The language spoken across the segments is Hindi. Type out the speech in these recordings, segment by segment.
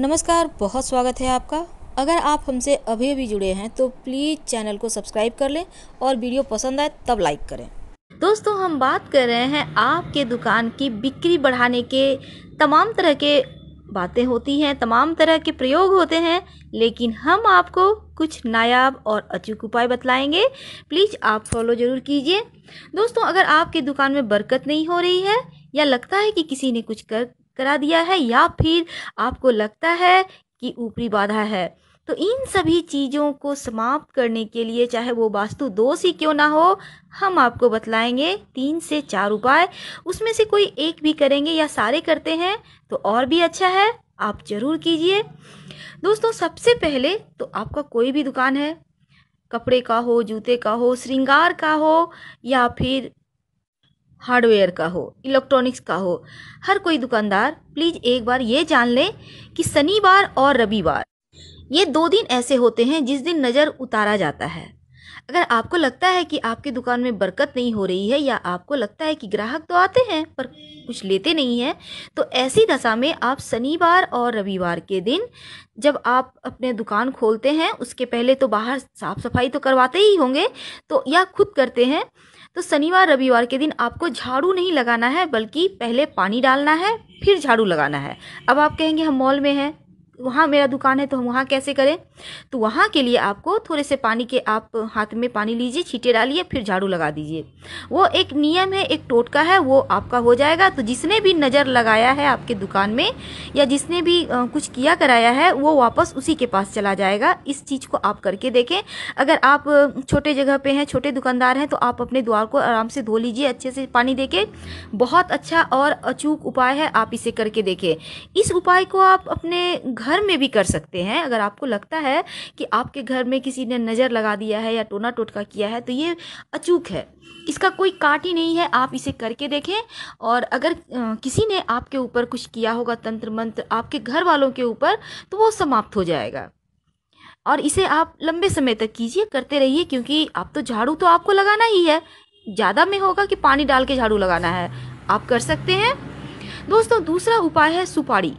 नमस्कार बहुत स्वागत है आपका अगर आप हमसे अभी भी जुड़े हैं तो प्लीज़ चैनल को सब्सक्राइब कर लें और वीडियो पसंद आए तब लाइक करें दोस्तों हम बात कर रहे हैं आपके दुकान की बिक्री बढ़ाने के तमाम तरह के बातें होती हैं तमाम तरह के प्रयोग होते हैं लेकिन हम आपको कुछ नायाब और अचूक उपाय बतलाएंगे प्लीज़ आप फॉलो ज़रूर कीजिए दोस्तों अगर आपके दुकान में बरकत नहीं हो रही है या लगता है कि किसी ने कुछ कर करा दिया है या फिर आपको लगता है कि ऊपरी बाधा है तो इन सभी चीज़ों को समाप्त करने के लिए चाहे वो वास्तु दोष ही क्यों ना हो हम आपको बतलाएंगे तीन से चार उपाय उसमें से कोई एक भी करेंगे या सारे करते हैं तो और भी अच्छा है आप जरूर कीजिए दोस्तों सबसे पहले तो आपका कोई भी दुकान है कपड़े का हो जूते का हो श्रृंगार का हो या फिर हार्डवेयर का हो इलेक्ट्रॉनिक्स का हो हर कोई दुकानदार प्लीज़ एक बार ये जान ले कि शनिवार और रविवार ये दो दिन ऐसे होते हैं जिस दिन नज़र उतारा जाता है अगर आपको लगता है कि आपकी दुकान में बरकत नहीं हो रही है या आपको लगता है कि ग्राहक तो आते हैं पर कुछ लेते नहीं हैं तो ऐसी दशा में आप शनिवार और रविवार के दिन जब आप अपने दुकान खोलते हैं उसके पहले तो बाहर साफ़ सफाई तो करवाते ही होंगे तो या खुद करते हैं तो शनिवार रविवार के दिन आपको झाड़ू नहीं लगाना है बल्कि पहले पानी डालना है फिर झाड़ू लगाना है अब आप कहेंगे हम मॉल में हैं वहाँ मेरा दुकान है तो हम वहाँ कैसे करें तो वहाँ के लिए आपको थोड़े से पानी के आप हाथ में पानी लीजिए छीटे डालिए फिर झाड़ू लगा दीजिए वो एक नियम है एक टोटका है वो आपका हो जाएगा तो जिसने भी नज़र लगाया है आपके दुकान में या जिसने भी कुछ किया कराया है वो वापस उसी के पास चला जाएगा इस चीज़ को आप करके देखें अगर आप छोटे जगह पर हैं छोटे दुकानदार हैं तो आप अपने द्वार को आराम से धो लीजिए अच्छे से पानी दे के बहुत अच्छा और अचूक उपाय है आप इसे करके देखें इस उपाय को आप अपने घर घर में भी कर सकते हैं अगर आपको लगता है कि आपके घर में किसी ने नज़र लगा दिया है या टोना टोटका किया है तो ये अचूक है इसका कोई काट ही नहीं है आप इसे करके देखें और अगर किसी ने आपके ऊपर कुछ किया होगा तंत्र मंत्र आपके घर वालों के ऊपर तो वो समाप्त हो जाएगा और इसे आप लंबे समय तक कीजिए करते रहिए क्योंकि आप तो झाड़ू तो आपको लगाना ही है ज़्यादा में होगा कि पानी डाल के झाड़ू लगाना है आप कर सकते हैं दोस्तों दूसरा उपाय है सुपारी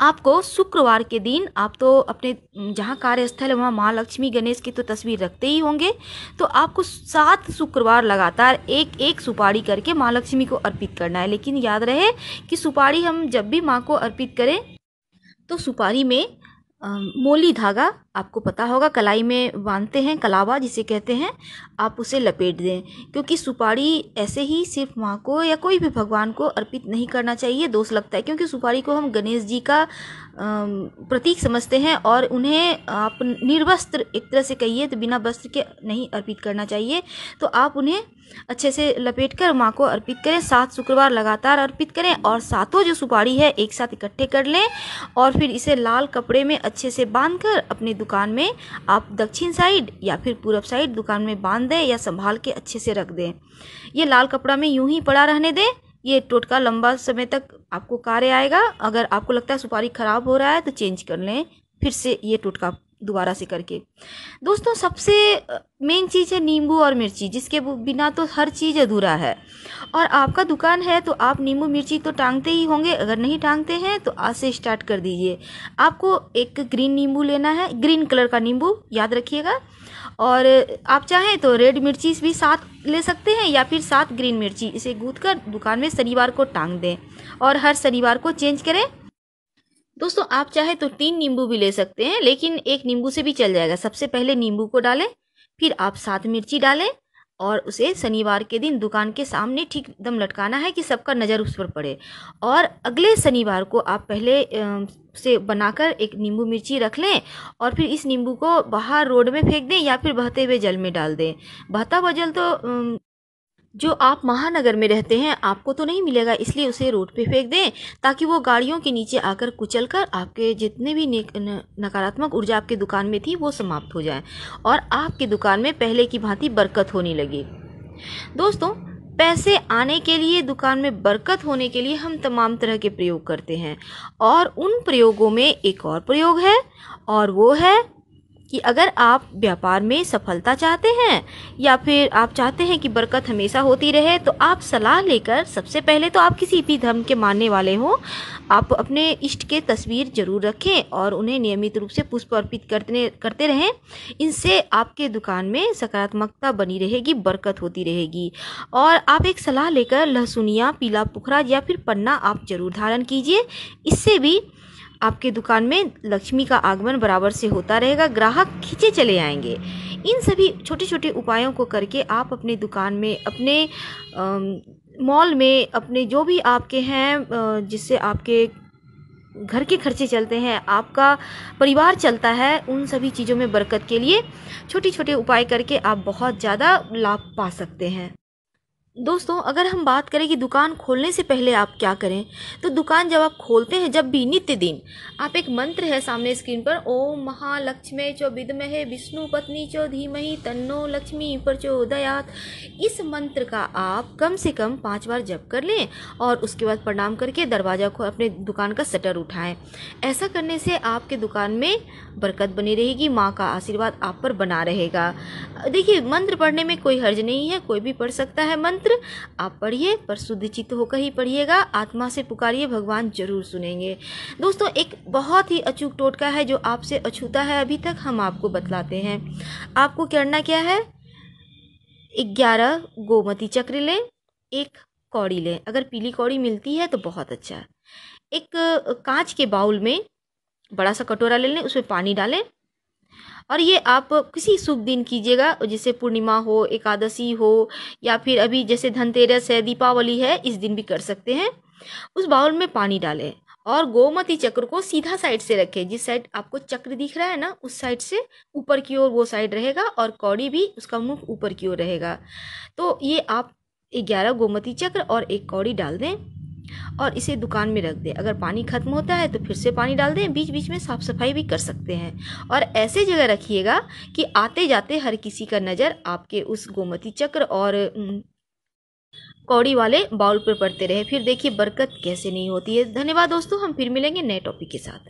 आपको शुक्रवार के दिन आप तो अपने जहाँ कार्यस्थल है वहाँ माँ लक्ष्मी गणेश की तो तस्वीर रखते ही होंगे तो आपको सात शुक्रवार लगातार एक एक सुपारी करके माँ लक्ष्मी को अर्पित करना है लेकिन याद रहे कि सुपारी हम जब भी माँ को अर्पित करें तो सुपारी में मोली धागा आपको पता होगा कलाई में बांधते हैं कलावा जिसे कहते हैं आप उसे लपेट दें क्योंकि सुपारी ऐसे ही सिर्फ माँ को या कोई भी भगवान को अर्पित नहीं करना चाहिए दोष लगता है क्योंकि सुपारी को हम गणेश जी का प्रतीक समझते हैं और उन्हें आप निर्वस्त्र एक तरह से कहिए तो बिना वस्त्र के नहीं अर्पित करना चाहिए तो आप उन्हें अच्छे से लपेट कर माँ को अर्पित करें सात शुक्रवार लगातार अर्पित करें और सातों जो सुपारी है एक साथ इकट्ठे कर लें और फिर इसे लाल कपड़े में अच्छे से बांध अपने दुख दुकान में आप दक्षिण साइड या फिर पूर्व साइड दुकान में बांध दें या संभाल के अच्छे से रख दें ये लाल कपड़ा में यूं ही पड़ा रहने दें ये टोटका लंबा समय तक आपको कार्य आएगा अगर आपको लगता है सुपारी ख़राब हो रहा है तो चेंज कर लें फिर से ये टोटका दोबारा से करके दोस्तों सबसे मेन चीज़ है नींबू और मिर्ची जिसके बिना तो हर चीज़ अधूरा है और आपका दुकान है तो आप नींबू मिर्ची तो टांगते ही होंगे अगर नहीं टांगते हैं तो आज से स्टार्ट कर दीजिए आपको एक ग्रीन नींबू लेना है ग्रीन कलर का नींबू याद रखिएगा और आप चाहें तो रेड मिर्ची भी साथ ले सकते हैं या फिर साथ ग्रीन मिर्ची इसे गूँथ कर दुकान में शनिवार को टांग दें और हर शनिवार को चेंज करें दोस्तों आप चाहे तो तीन नींबू भी ले सकते हैं लेकिन एक नींबू से भी चल जाएगा सबसे पहले नींबू को डालें फिर आप सात मिर्ची डालें और उसे शनिवार के दिन दुकान के सामने ठीक दम लटकाना है कि सबका नज़र उस पर पड़े और अगले शनिवार को आप पहले से बनाकर एक नींबू मिर्ची रख लें और फिर इस नींबू को बाहर रोड में फेंक दें या फिर बहते हुए जल में डाल दें बहता हुआ जल तो जो आप महानगर में रहते हैं आपको तो नहीं मिलेगा इसलिए उसे रोड पे फेंक दें ताकि वो गाड़ियों के नीचे आकर कुचल कर आपके जितने भी नकारात्मक ऊर्जा आपके दुकान में थी वो समाप्त हो जाए और आपकी दुकान में पहले की भांति बरकत होने लगे दोस्तों पैसे आने के लिए दुकान में बरकत होने के लिए हम तमाम तरह के प्रयोग करते हैं और उन प्रयोगों में एक और प्रयोग है और वो है कि अगर आप व्यापार में सफलता चाहते हैं या फिर आप चाहते हैं कि बरकत हमेशा होती रहे तो आप सलाह लेकर सबसे पहले तो आप किसी भी धर्म के मानने वाले हों आप अपने इष्ट के तस्वीर जरूर रखें और उन्हें नियमित रूप से पुष्प अर्पित करते करते रहें इनसे आपके दुकान में सकारात्मकता बनी रहेगी बरकत होती रहेगी और आप एक सलाह लेकर लहसुनिया पीला पुखराज या फिर पन्ना आप जरूर धारण कीजिए इससे भी आपके दुकान में लक्ष्मी का आगमन बराबर से होता रहेगा ग्राहक खींचे चले आएंगे इन सभी छोटे छोटे उपायों को करके आप अपने दुकान में अपने मॉल में अपने जो भी आपके हैं जिससे आपके घर के खर्चे चलते हैं आपका परिवार चलता है उन सभी चीज़ों में बरकत के लिए छोटे छोटे उपाय करके आप बहुत ज़्यादा लाभ पा सकते हैं दोस्तों अगर हम बात करें कि दुकान खोलने से पहले आप क्या करें तो दुकान जब आप खोलते हैं जब भी नित्य दिन आप एक मंत्र है सामने स्क्रीन पर ओम महालक्ष्मी चो विदमहे विष्णु पत्नी चो धीमही तन्नो लक्ष्मी पर उदयात इस मंत्र का आप कम से कम पाँच बार जप कर लें और उसके बाद प्रणाम करके दरवाज़ा को अपने दुकान का शटर उठाएँ ऐसा करने से आपके दुकान में बरकत बनी रहेगी माँ का आशीर्वाद आप पर बना रहेगा देखिए मंत्र पढ़ने में कोई हर्ज नहीं है कोई भी पढ़ सकता है मंत्र मंत्र आप पढ़िए पर शुद्ध चित्त होकर ही पढ़िएगा आत्मा से पुकारिए भगवान जरूर सुनेंगे दोस्तों एक बहुत ही अचूक टोटका है जो आपसे अछूता है अभी तक हम आपको बतलाते हैं आपको करना क्या है ग्यारह गोमती चक्र लें एक कौड़ी लें अगर पीली कौड़ी मिलती है तो बहुत अच्छा एक कांच के बाउल में बड़ा सा कटोरा ले लें उसमें पानी डालें और ये आप किसी शुभ दिन कीजिएगा जैसे पूर्णिमा हो एकादशी हो या फिर अभी जैसे धनतेरस है दीपावली है इस दिन भी कर सकते हैं उस बाउल में पानी डालें और गोमती चक्र को सीधा साइड से रखें जिस साइड आपको चक्र दिख रहा है ना उस साइड से ऊपर की ओर वो साइड रहेगा और कौड़ी भी उसका मुख ऊपर की ओर रहेगा तो ये आप ग्यारह गोमती चक्र और एक कौड़ी डाल दें और इसे दुकान में रख दें अगर पानी खत्म होता है तो फिर से पानी डाल दें बीच बीच में साफ सफाई भी कर सकते हैं और ऐसे जगह रखिएगा कि आते जाते हर किसी का नज़र आपके उस गोमती चक्र और कौड़ी वाले बाउल पर पड़ते रहे फिर देखिए बरकत कैसे नहीं होती है धन्यवाद दोस्तों हम फिर मिलेंगे नए टॉपिक के साथ